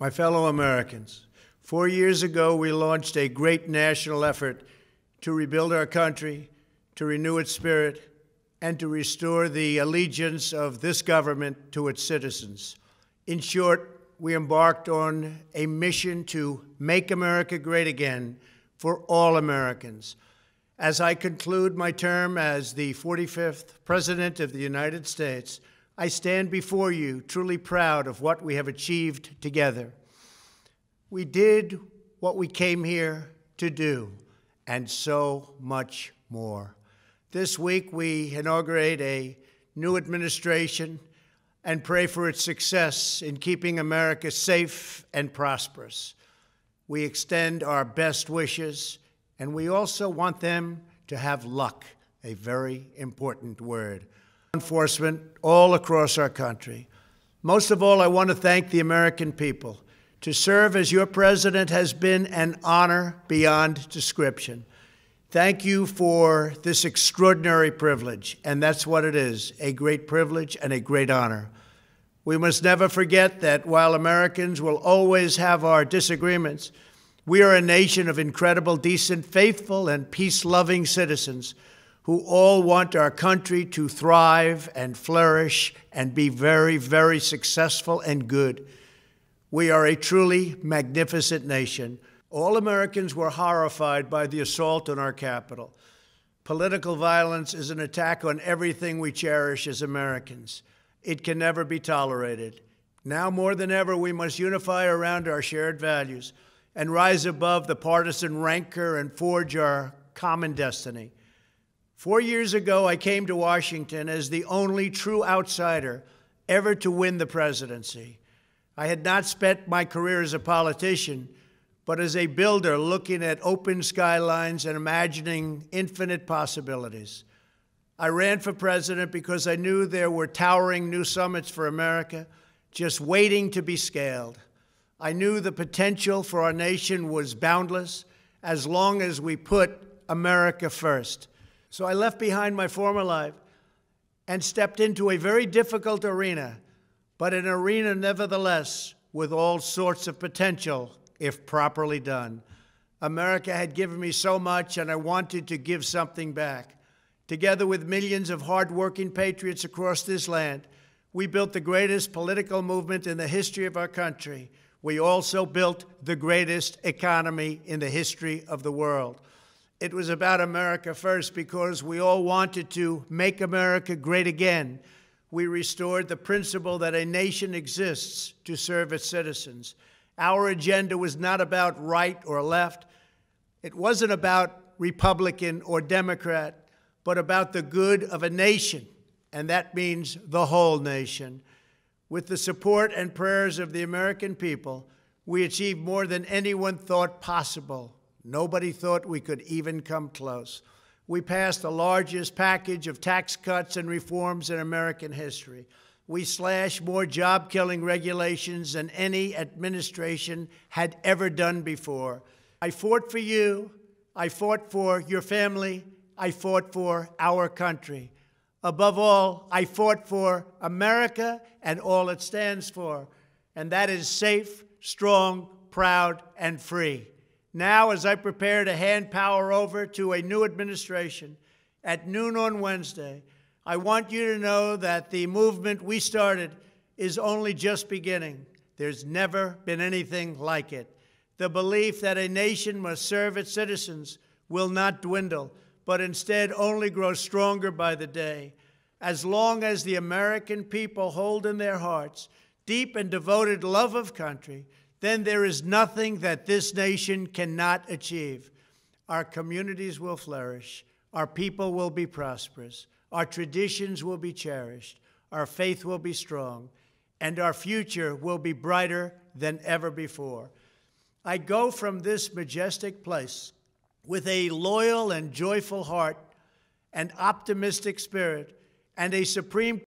My fellow Americans, four years ago we launched a great national effort to rebuild our country, to renew its spirit, and to restore the allegiance of this government to its citizens. In short, we embarked on a mission to make America great again for all Americans. As I conclude my term as the 45th President of the United States, I stand before you truly proud of what we have achieved together. We did what we came here to do, and so much more. This week, we inaugurate a new administration and pray for its success in keeping America safe and prosperous. We extend our best wishes, and we also want them to have luck, a very important word enforcement all across our country. Most of all, I want to thank the American people. To serve as your president has been an honor beyond description. Thank you for this extraordinary privilege, and that's what it is a great privilege and a great honor. We must never forget that while Americans will always have our disagreements, we are a nation of incredible, decent, faithful, and peace loving citizens who all want our country to thrive and flourish and be very, very successful and good. We are a truly magnificent nation. All Americans were horrified by the assault on our capital. Political violence is an attack on everything we cherish as Americans. It can never be tolerated. Now more than ever, we must unify around our shared values and rise above the partisan rancor and forge our common destiny. Four years ago, I came to Washington as the only true outsider ever to win the presidency. I had not spent my career as a politician, but as a builder looking at open skylines and imagining infinite possibilities. I ran for president because I knew there were towering new summits for America just waiting to be scaled. I knew the potential for our nation was boundless as long as we put America first. So I left behind my former life and stepped into a very difficult arena, but an arena nevertheless with all sorts of potential if properly done. America had given me so much, and I wanted to give something back. Together with millions of hardworking patriots across this land, we built the greatest political movement in the history of our country. We also built the greatest economy in the history of the world. It was about America first because we all wanted to make America great again. We restored the principle that a nation exists to serve its citizens. Our agenda was not about right or left. It wasn't about Republican or Democrat, but about the good of a nation, and that means the whole nation. With the support and prayers of the American people, we achieved more than anyone thought possible Nobody thought we could even come close. We passed the largest package of tax cuts and reforms in American history. We slashed more job killing regulations than any administration had ever done before. I fought for you. I fought for your family. I fought for our country. Above all, I fought for America and all it stands for, and that is safe, strong, proud, and free. Now, as I prepare to hand power over to a new administration at noon on Wednesday, I want you to know that the movement we started is only just beginning. There's never been anything like it. The belief that a nation must serve its citizens will not dwindle, but instead only grow stronger by the day. As long as the American people hold in their hearts deep and devoted love of country, then there is nothing that this nation cannot achieve. Our communities will flourish, our people will be prosperous, our traditions will be cherished, our faith will be strong, and our future will be brighter than ever before. I go from this majestic place with a loyal and joyful heart, an optimistic spirit, and a supreme